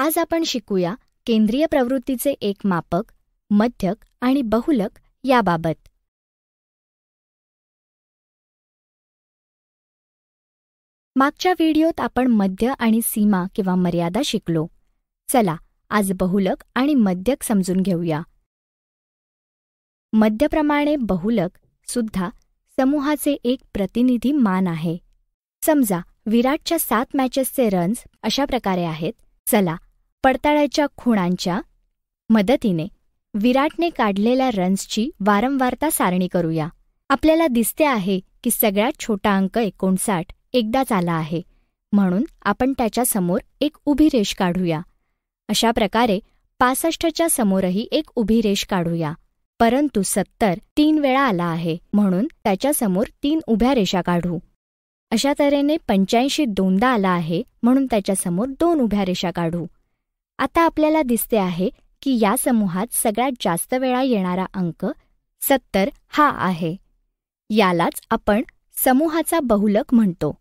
आज आपण शिकूया केंद्रीय प्रवृत्तीचे एक मापक मध्यक आणि बहुलक याबाबत मागच्या व्हिडिओत आपण मध्य आणि सीमा किंवा मर्यादा शिकलो चला आज बहुलक आणि मध्यक समजून घेऊया मध्यप्रमाणे बहुलक सुद्धा समूहाचे एक प्रतिनिधी मान आहे समजा विराटच्या सात मॅचेसचे रन्स अशा प्रकारे आहेत चला पडताळ्याच्या खुणांच्या मदतीने विराटने काढलेल्या रन्सची वारंवारता सारणी करूया आपल्याला दिसते आहे की सगळ्यात छोटा अंक एकोणसाठ एकदाच आला आहे म्हणून आपण त्याच्यासमोर एक उभी रेष काढूया अशा प्रकारे पासष्टच्या समोरही एक उभी रेष काढूया परंतु सत्तर तीन वेळा आला आहे म्हणून त्याच्यासमोर तीन उभ्या रेषा काढू अशा तऱ्हेने पंच्याऐंशी दोनदा आला आहे म्हणून त्याच्यासमोर दोन उभ्या रेषा काढू आता आपल्याला दिसते आहे की या समूहात सगळ्यात जास्त वेळा येणारा अंक सत्तर हा आहे यालाच आपण समूहाचा बहुलक म्हणतो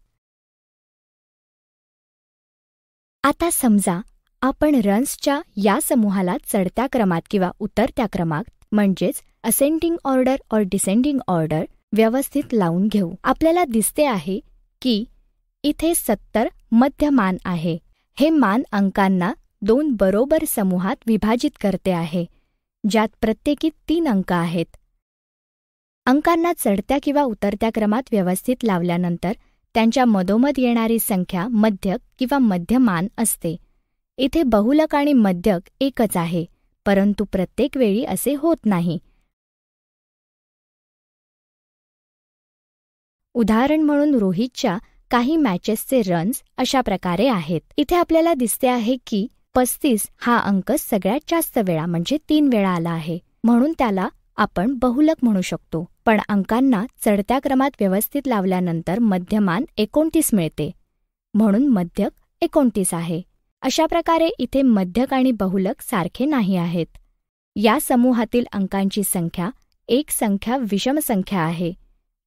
आता समजा आपण रन्सच्या या समूहाला चढत्या क्रमात किंवा उतरत्या क्रमात म्हणजेच असेंडिंग ऑर्डर और डिसेंडिंग ऑर्डर व्यवस्थित लावून घेऊ आपल्याला दिसते आहे की इथे सत्तर मध्यमान आहे हे मान अंकांना दोन बरोबर समूहात विभाजित करते आहे ज्यात प्रत्येकी तीन अंक आहेत अंकांना चढत्या किंवा उतरत्या क्रमात व्यवस्थित लावल्यानंतर त्यांच्या मधोमध येणारी संख्या मध्यक किंवा मध्यमान असते इथे बहुलक आणि मध्यक एकच आहे परंतु प्रत्येक वेळी असे होत नाही उदाहरण म्हणून रोहितच्या काही मॅचेसचे रन्स अशा प्रकारे आहेत इथे आपल्याला दिसते आहे की पस्तीस हा अंक सगळ्यात जास्त वेळा म्हणजे तीन वेळा आला आहे म्हणून त्याला आपण बहुलक म्हणू शकतो पण अंकांना चढत्या क्रमात व्यवस्थित लावल्यानंतर मध्यमान एकोणतीस मिळते म्हणून मध्यक एकोणतीस आहे अशा प्रकारे इथे मध्यक आणि बहुलक सारखे नाही आहेत या समूहातील अंकांची संख्या एक संख्या विषम संख्या आहे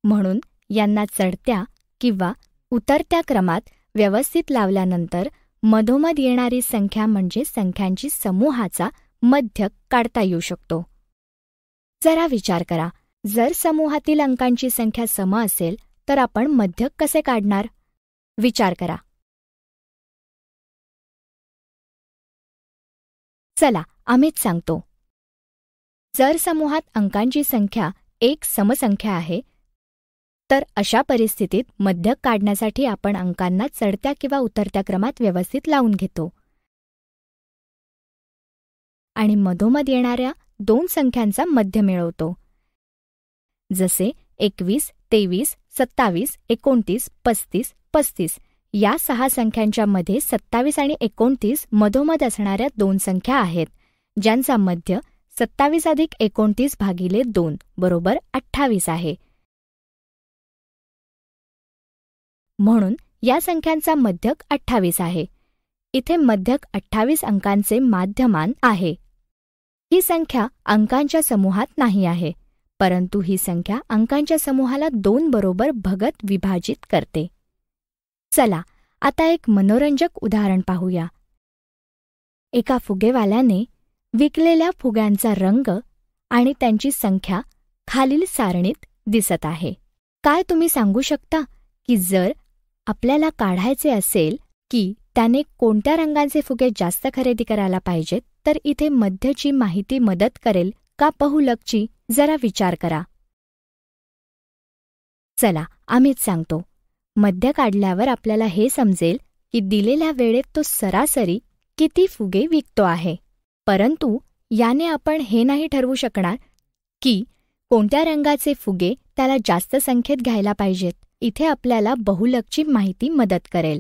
म्हणून यांना चढत्या किंवा उतरत्या क्रमात व्यवस्थित लावल्यानंतर मधोमध येणारी संख्या म्हणजे संख्यांची समूहाचा मध्यक काढता येऊ शकतो जरा विचार करा जर समूहातील अंकांची संख्या सम असेल तर आपण मध्यक कसे काढणार विचार करा चला आम्हीच सांगतो जर समूहात अंकांची संख्या एक समसंख्या आहे तर अशा परिस्थितीत मध्यक काढण्यासाठी आपण अंकांना चढत्या किंवा उतरत्या क्रमात व्यवस्थित लावून घेतो आणि मधोमध येणाऱ्या दोन संख्यांचा मध्य मिळवतो जसे एकवीस तेवीस सत्तावीस एकोणतीस पस्तीस पस्तीस या सहा संख्यांच्या मध्ये सत्तावीस आणि एकोणतीस मधोमध असणाऱ्या दोन संख्या आहेत ज्यांचा मध्य सत्तावीस अधिक एकोणतीस भागिले दोन बरोबर अठ्ठावीस आहे म्हणून या संख्यांचा मध्यक अठ्ठावीस आहे इथे मध्यक अठ्ठावीस अंकांचे माध्यमान आहे ही संख्या अंकांच्या समूहात नाही आहे परंतु ही संख्या अंकांच्या समूहाला दोन बरोबर भगत विभाजित करते चला आता एक मनोरंजक उदाहरण पाहूया एका फुगेवाल्याने विकलेल्या फुग्यांचा रंग आणि त्यांची संख्या खालील सारणीत दिसत आहे काय तुम्ही सांगू शकता की जर आपल्याला काढायचे असेल की त्याने कोणत्या रंगांचे फुगे जास्त खरेदी करायला पाहिजेत तर इथे मध्यची माहिती मदत करेल का बहुलकची जरा विचार करा चला आम्हीच सांगतो मध्य काढल्यावर आपल्याला हे समजेल की दिलेल्या वेळेत तो सरासरी किती फुगे विकतो आहे परंतु याने आपण हे नाही ठरवू शकणार की कोणत्या रंगाचे फुगे त्याला जास्त संख्येत घ्यायला पाहिजेत इथे आपल्याला बहुलकची माहिती मदत करेल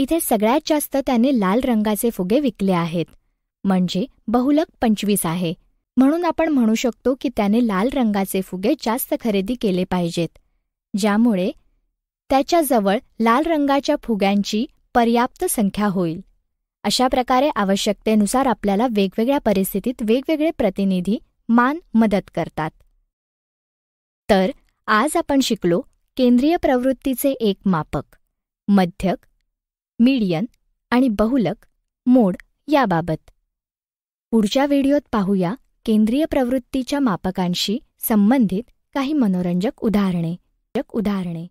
इथे सगळ्यात जास्त त्याने लाल रंगाचे फुगे विकले आहेत म्हणजे बहुलक पंचवीस आहे म्हणून आपण म्हणू शकतो की त्याने लाल रंगाचे फुगे जास्त खरेदी केले पाहिजेत ज्यामुळे त्याच्याजवळ लाल रंगाच्या फुग्यांची पर्याप्त संख्या होईल अशा प्रकारे आवश्यकतेनुसार आपल्याला वेगवेगळ्या परिस्थितीत वेगवेगळे प्रतिनिधी मान मदत करतात तर आज आपण शिकलो केंद्रीय प्रवृत्तीचे एक मापक मध्यक मीडियन आणि बहुलक मोड याबाबत पुढच्या व्हिडिओत पाहूया केंद्रीय प्रवृत्तीच्या मापकांशी संबंधित काही मनोरंजक उदाहरणे उदाहरणे